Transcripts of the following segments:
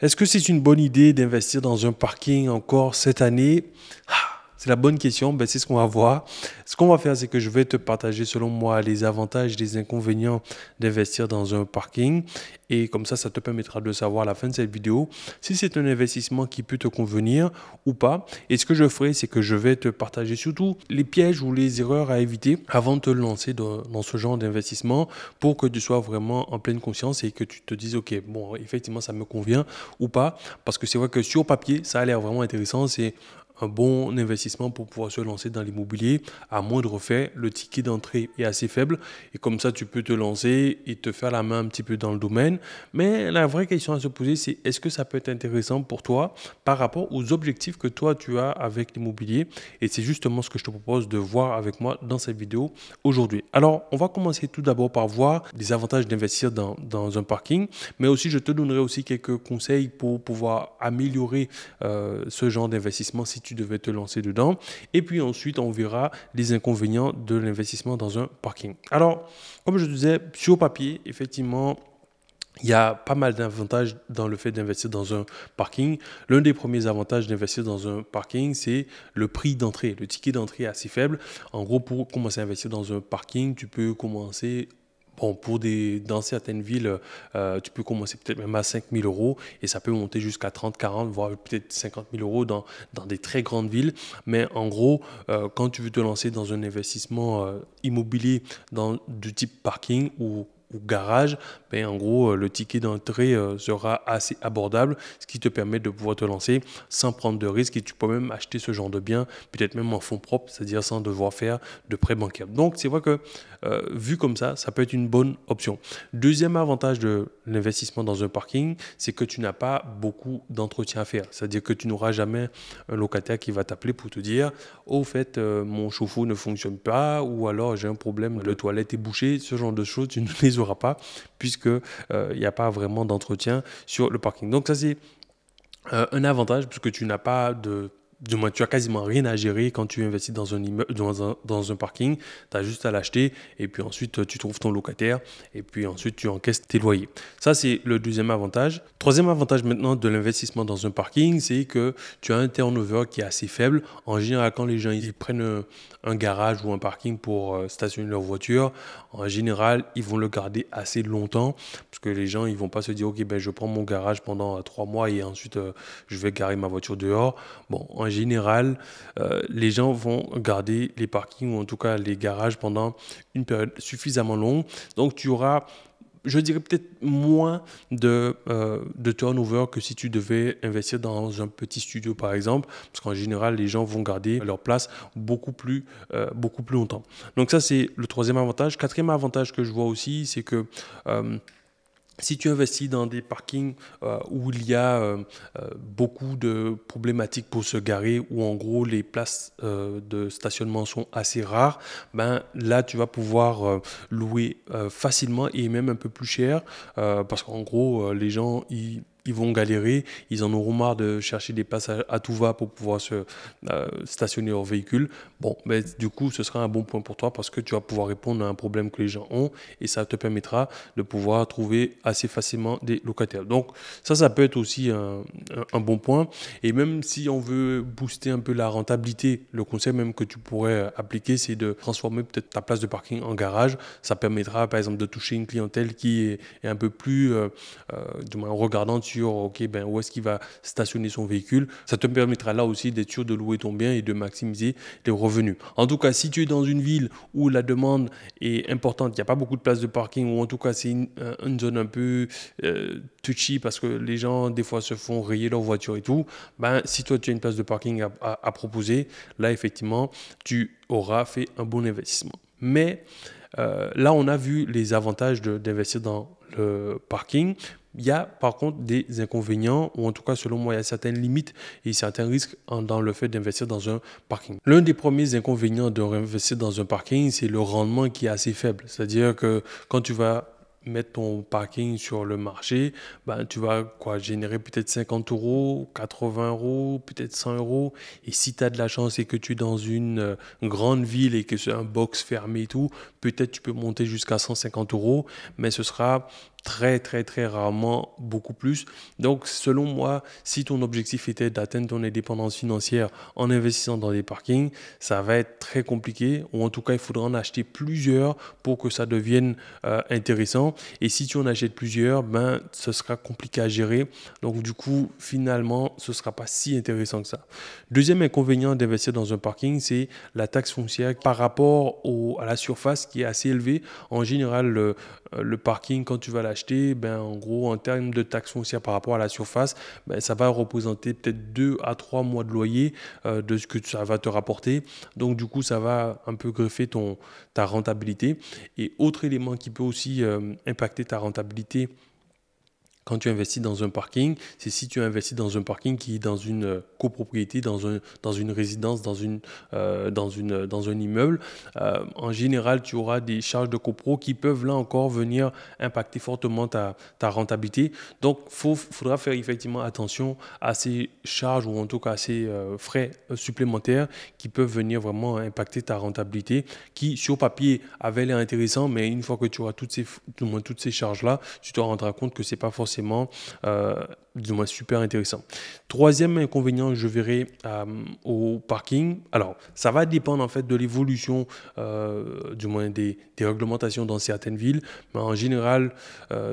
Est-ce que c'est une bonne idée d'investir dans un parking encore cette année ah, c'est la bonne question, ben, c'est ce qu'on va voir. Ce qu'on va faire, c'est que je vais te partager, selon moi, les avantages, et les inconvénients d'investir dans un parking. Et comme ça, ça te permettra de savoir à la fin de cette vidéo si c'est un investissement qui peut te convenir ou pas. Et ce que je ferai, c'est que je vais te partager surtout les pièges ou les erreurs à éviter avant de te lancer dans, ce genre d'investissement pour que tu sois vraiment en pleine conscience et que tu te dises, OK, bon, effectivement, ça me convient ou pas. Parce que c'est vrai que sur papier, ça a l'air vraiment intéressant. C'est un bon investissement pour pouvoir se lancer dans l'immobilier. À moindre fait, le ticket d'entrée est assez faible et comme ça, tu peux te lancer et te faire la main un petit peu dans le domaine. Mais la vraie question à se poser, c'est est-ce que ça peut être intéressant pour toi par rapport aux objectifs que toi, tu as avec l'immobilier Et c'est justement ce que je te propose de voir avec moi dans cette vidéo aujourd'hui. Alors, on va commencer tout d'abord par voir les avantages d'investir dans, dans, un parking, mais aussi, je te donnerai aussi quelques conseils pour pouvoir améliorer euh, ce genre d'investissement si tu devais te lancer dedans. Et puis ensuite, on verra les inconvénients de l'investissement dans un parking. Alors, comme je disais, sur papier, effectivement, il y a pas mal d'avantages dans le fait d'investir dans un parking. L'un des premiers avantages d'investir dans un parking, c'est le prix d'entrée. Le ticket d'entrée est assez faible. En gros, pour commencer à investir dans un parking, tu peux commencer Bon, pour des, dans certaines villes, euh, euh, tu peux commencer peut-être même à 5 000 euros et ça peut monter jusqu'à 30, 40, voire peut-être 50 000 euros dans, dans des très grandes villes. Mais en gros, euh, quand tu veux te lancer dans un investissement immobilier dans, du type parking ou garage, ben, en gros, euh, le ticket d'entrée euh, sera assez abordable, ce qui te permet de pouvoir te lancer sans prendre de risques et tu peux même acheter ce genre de bien, peut-être même en fonds propres, c'est-à-dire sans devoir faire de prêt bancaire. Donc, c'est vrai que euh, vu comme ça, ça peut être une bonne option. Deuxième avantage de l'investissement dans un parking, c'est que tu n'as pas beaucoup d'entretien à faire, c'est-à-dire que tu n'auras jamais un locataire qui va t'appeler pour te dire au fait, mon chauffe-eau ne fonctionne pas ou alors j'ai un problème, le toilette est bouché, ce genre de choses, tu ne les pas puisque il euh, n'y a pas vraiment d'entretien sur le parking. Donc ça, c'est euh, un avantage, puisque tu n'as pas de du moins, tu as quasiment rien à gérer quand tu investis dans un, dans dans un parking. Tu as juste à l'acheter et puis ensuite tu trouves ton locataire et puis ensuite tu encaisses tes loyers. Ça, c'est le deuxième avantage. Troisième avantage maintenant de l'investissement dans un parking, c'est que tu as un turnover qui est assez faible. En général, quand les gens ils prennent un garage ou un parking pour euh, stationner leur voiture, en général, ils vont le garder assez longtemps parce que les gens ils vont pas se dire ok, ben, je prends mon garage pendant trois mois et ensuite euh, je vais garer ma voiture dehors. Bon, en général, euh, les gens vont garder les parkings ou en tout cas les garages pendant une période suffisamment longue. Donc tu auras je dirais peut-être moins de, euh, de, turnover que si tu devais investir dans un petit studio par exemple, parce qu'en général les gens vont garder leur place beaucoup plus, euh, beaucoup plus longtemps. Donc ça c'est le troisième avantage. Quatrième avantage que je vois aussi, c'est que si tu investis dans des parkings euh, où il y a euh, euh, beaucoup de problématiques pour se garer, où en gros les places de stationnement sont assez rares, ben là tu vas pouvoir louer facilement et même un peu plus cher parce qu'en gros les gens ils ils vont galérer, ils en auront marre de chercher des passages à tout va pour pouvoir se euh, stationner leur véhicule. Bon, ben, du coup, ce sera un bon point pour toi parce que tu vas pouvoir répondre à un problème que les gens ont et ça te permettra de pouvoir trouver assez facilement des locataires. Donc ça, ça peut être aussi un, bon point. Et même si on veut booster un peu la rentabilité, le conseil même que tu pourrais euh, appliquer, c'est de transformer peut-être ta place de parking en garage. Ça permettra, par exemple, de toucher une clientèle qui est, un peu plus, euh, du moins, regardant ok, ben, où est-ce qu'il va stationner son véhicule. Ça te permettra là aussi d'être sûr de louer ton bien et de maximiser les revenus. En tout cas, si tu es dans une ville où la demande est importante, il n'y a pas beaucoup de places de parking, ou en tout cas c'est une, euh, zone un peu euh, touchy parce que les gens des fois se font rayer leur voiture et tout, ben, si toi tu as une place de parking à, proposer, là effectivement tu auras fait un bon investissement. Mais euh, là on a vu les avantages d'investir dans le parking, il y a par contre des inconvénients, ou en tout cas selon moi, il y a certaines limites et certains risques dans le fait d'investir dans un parking. L'un des premiers inconvénients de réinvestir dans un parking, c'est le rendement qui est assez faible. C'est-à-dire que quand tu vas mettre ton parking sur le marché, ben, tu vas quoi, générer peut-être 50 euros, 80 euros, peut-être 100 euros. Et si tu as de la chance et que tu es dans une, une euh, grande ville et que c'est un box fermé et tout, peut-être tu peux monter jusqu'à 150 euros, mais ce sera très très très rarement beaucoup plus. Donc selon moi, si ton objectif était d'atteindre ton indépendance financière en investissant dans des parkings, ça va être très compliqué ou en tout cas il faudra en acheter plusieurs pour que ça devienne euh, intéressant. Et si tu en achètes plusieurs, ben ce sera compliqué à gérer. Donc du coup finalement ce sera pas si intéressant que ça. Deuxième inconvénient d'investir dans un parking, c'est la taxe foncière par rapport à la surface qui est assez élevée. En général, le, parking quand tu vas la ben, en gros, en termes de taxes foncières par rapport à la surface, ben, ça va représenter peut-être deux à trois mois de loyer euh, de ce que ça va te rapporter. Donc, du coup, ça va un peu greffer ton, ta rentabilité. Et autre élément qui peut aussi euh, impacter ta rentabilité, quand tu investis dans un parking, c'est si tu investis dans un parking qui est dans une euh, copropriété, dans, un, dans une résidence, dans, une, euh, dans, une, euh, dans un immeuble. en général, tu auras des charges de copro qui peuvent là encore venir impacter fortement ta, ta rentabilité. Donc, il faudra faire effectivement attention à ces charges ou en tout cas à ces frais supplémentaires qui peuvent venir vraiment impacter ta rentabilité qui, sur papier, avait l'air intéressant, mais une fois que tu auras toutes ces, toutes ces charges-là, tu te rendras compte que ce n'est pas forcément euh, du moins super intéressant. Troisième inconvénient je verrai euh, au parking, alors ça va dépendre en fait de l'évolution euh, du moins des, réglementations dans certaines villes, mais en général,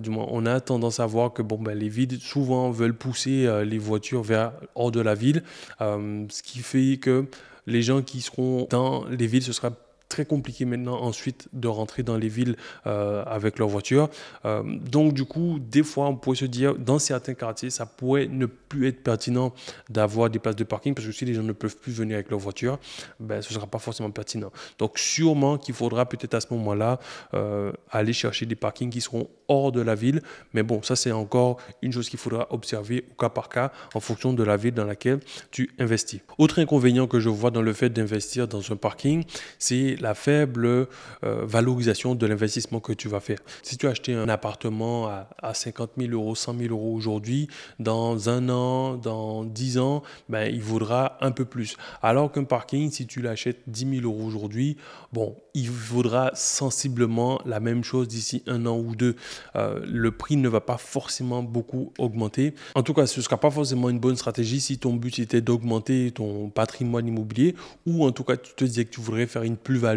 du moins on a tendance à voir que bon, ben, les villes souvent veulent pousser les voitures vers hors de la ville, ce qui fait que les gens qui seront dans les villes, ce sera très compliqué maintenant ensuite de rentrer dans les villes euh, avec leur voiture. Euh, donc du coup, des fois, on pourrait se dire, dans certains quartiers, ça pourrait ne plus être pertinent d'avoir des places de parking parce que si les gens ne peuvent plus venir avec leur voiture, ben, ce sera pas forcément pertinent. Donc sûrement qu'il faudra peut-être à ce moment-là euh, aller chercher des parkings qui seront hors de la ville. Mais bon, ça c'est encore une chose qu'il faudra observer au cas par cas en fonction de la ville dans laquelle tu investis. Autre inconvénient que je vois dans le fait d'investir dans un parking, c'est la faible euh, valorisation de l'investissement que tu vas faire. Si tu as acheté un appartement à, 50 000 euros, 100 000 euros aujourd'hui, dans un an, dans 10 ans, ben, il vaudra un peu plus. Alors qu'un parking, si tu l'achètes 10 000 euros aujourd'hui, bon, il vaudra sensiblement la même chose d'ici un an ou deux. Euh, le prix ne va pas forcément beaucoup augmenter. En tout cas, ce ne sera pas forcément une bonne stratégie si ton but était d'augmenter ton patrimoine immobilier ou en tout cas tu te disais que tu voudrais faire une plus-value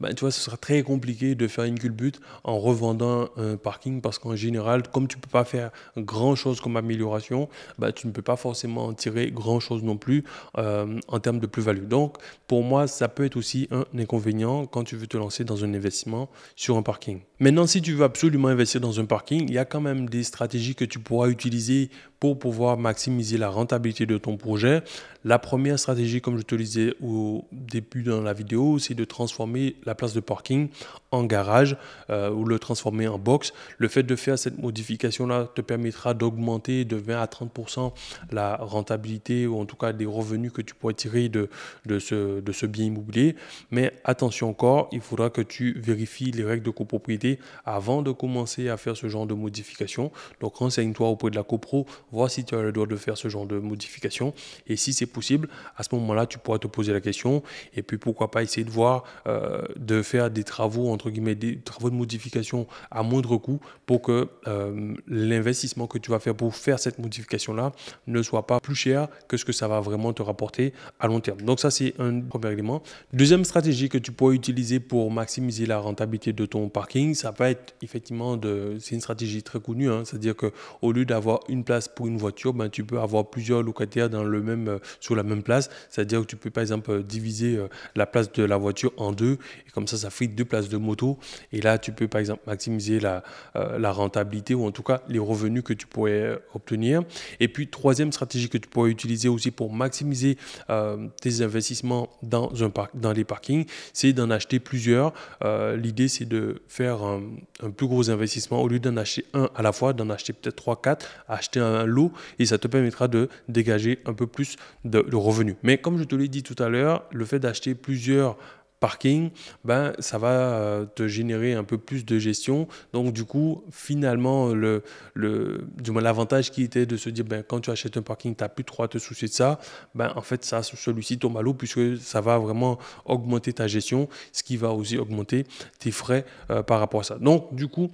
ben, tu vois, ce sera très compliqué de faire une culbute en revendant un parking parce qu'en général, comme tu peux pas faire grand-chose comme amélioration, bah tu ne peux pas forcément tirer grand-chose non plus euh, en termes de plus-value. Donc, pour moi, ça peut être aussi un inconvénient quand tu veux te lancer dans un investissement sur un parking. Maintenant, si tu veux absolument investir dans un parking, il ya quand même des stratégies que tu pourras utiliser pour pouvoir maximiser la rentabilité de ton projet. La première stratégie, comme je te le disais au début dans la vidéo, c'est de transformer la place de parking en garage euh, ou le transformer en box. Le fait de faire cette modification-là te permettra d'augmenter de 20 à 30% la rentabilité ou en tout cas des revenus que tu pourrais tirer de, ce, de ce bien immobilier. Mais attention encore, il faudra que tu vérifies les règles de copropriété avant de commencer à faire ce genre de modification. Donc renseigne-toi auprès de la copro, voir si tu as le droit de faire ce genre de modification. Et si c'est possible, à ce moment-là, tu pourras te poser la question. Et puis pourquoi pas essayer de voir, euh, de faire des travaux, entre guillemets, des travaux de modification à moindre coût pour que euh, l'investissement que tu vas faire pour faire cette modification-là ne soit pas plus cher que ce que ça va vraiment te rapporter à long terme. Donc ça, c'est un premier élément. Deuxième stratégie que tu pourras utiliser pour maximiser la rentabilité de ton parking, ça peut être effectivement, c'est une stratégie très connue, hein. c'est-à-dire que au lieu d'avoir une place pour une voiture, ben, tu peux avoir plusieurs locataires dans le même, euh, sur la même place. C'est-à-dire que tu peux, par exemple, euh, diviser euh, la place de la voiture en deux. Et comme ça, ça fait deux places de moto. Et là, tu peux, par exemple, maximiser la, la rentabilité ou en tout cas les revenus que tu pourrais obtenir. Et puis, troisième stratégie que tu pourrais utiliser aussi pour maximiser tes investissements dans, un parc, dans les parkings, c'est d'en acheter plusieurs. L'idée, c'est de faire un, plus gros investissement. Au lieu d'en acheter un à la fois, d'en acheter peut-être 3, quatre, acheter un l'eau et ça te permettra de dégager un peu plus de, revenus. Mais comme je te l'ai dit tout à l'heure, le fait d'acheter plusieurs parkings, ben, ça va euh, te générer un peu plus de gestion. Donc, du coup, finalement, le, le, du l'avantage qui était de se dire, ben, quand tu achètes un parking, tu n'as plus trop à te soucier de ça. Ben, en fait, ça, celui-ci tombe à l'eau puisque ça va vraiment augmenter ta gestion, ce qui va aussi augmenter tes frais euh, par rapport à ça. Donc, du coup,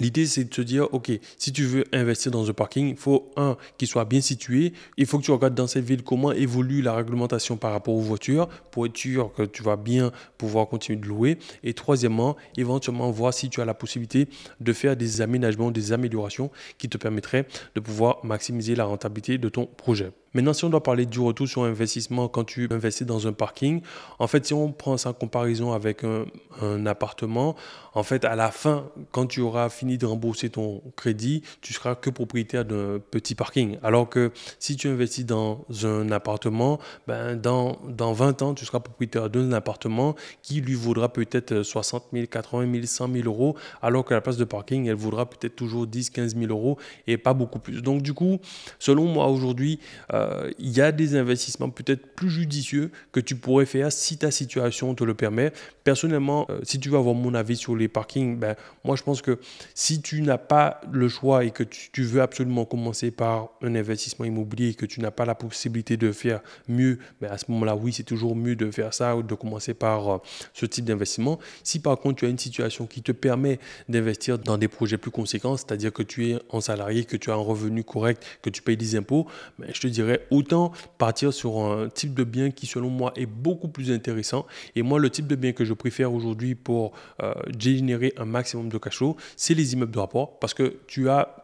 L'idée, c'est de se dire, OK, si tu veux investir dans un parking, il faut, un, qu'il soit bien situé. Il faut que tu regardes dans cette ville comment évolue la réglementation par rapport aux voitures pour être sûr que tu vas bien pouvoir continuer de louer. Et troisièmement, éventuellement, voir si tu as la possibilité de faire des aménagements, des améliorations qui te permettraient de pouvoir maximiser la rentabilité de ton projet. Maintenant, si on doit parler du retour sur investissement quand tu investis dans un parking, en fait, si on prend ça en comparaison avec un, appartement, en fait, à la fin, quand tu auras fini de rembourser ton crédit, tu seras que propriétaire d'un petit parking. Alors que si tu investis dans un appartement, ben, dans, dans 20 ans, tu seras propriétaire d'un appartement qui lui vaudra peut-être 60 000, 80 000, 100 000 euros, alors que la place de parking, elle vaudra peut-être toujours 10, 15 000 euros et pas beaucoup plus. Donc, du coup, selon moi, aujourd'hui, euh, euh, il y a des investissements peut-être plus judicieux que tu pourrais faire si ta situation te le permet. Personnellement, euh, si tu veux avoir mon avis sur les parkings, ben, moi je pense que si tu n'as pas le choix et que tu, veux absolument commencer par un investissement immobilier et que tu n'as pas la possibilité de faire mieux, mais ben, à ce moment-là, oui, c'est toujours mieux de faire ça ou de commencer par euh, ce type d'investissement. Si par contre tu as une situation qui te permet d'investir dans des projets plus conséquents, c'est-à-dire que tu es en salarié, que tu as un revenu correct, que tu payes des impôts, ben, je te dirais autant partir sur un type de bien qui, selon moi, est beaucoup plus intéressant. Et moi, le type de bien que je préfère aujourd'hui pour euh, générer un maximum de cash flow, c'est les immeubles de rapport parce que tu as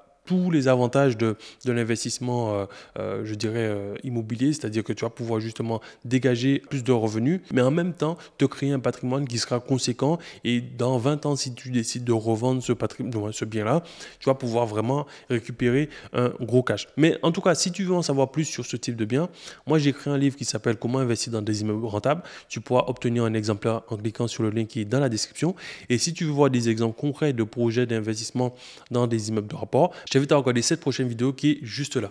les avantages de, l'investissement, euh, euh, je dirais, euh, immobilier, c'est-à-dire que tu vas pouvoir justement dégager plus de revenus, mais en même temps te créer un patrimoine qui sera conséquent. Et dans 20 ans, si tu décides de revendre ce, patrimoine, ce bien-là, tu vas pouvoir vraiment récupérer un gros cash. Mais en tout cas, si tu veux en savoir plus sur ce type de bien, moi j'ai écrit un livre qui s'appelle Comment investir dans des immeubles rentables. Tu pourras obtenir un exemplaire en cliquant sur le lien qui est dans la description. Et si tu veux voir des exemples concrets de projets d'investissement dans des immeubles de rapport, je t'invite à regarder cette prochaine vidéo qui est juste là.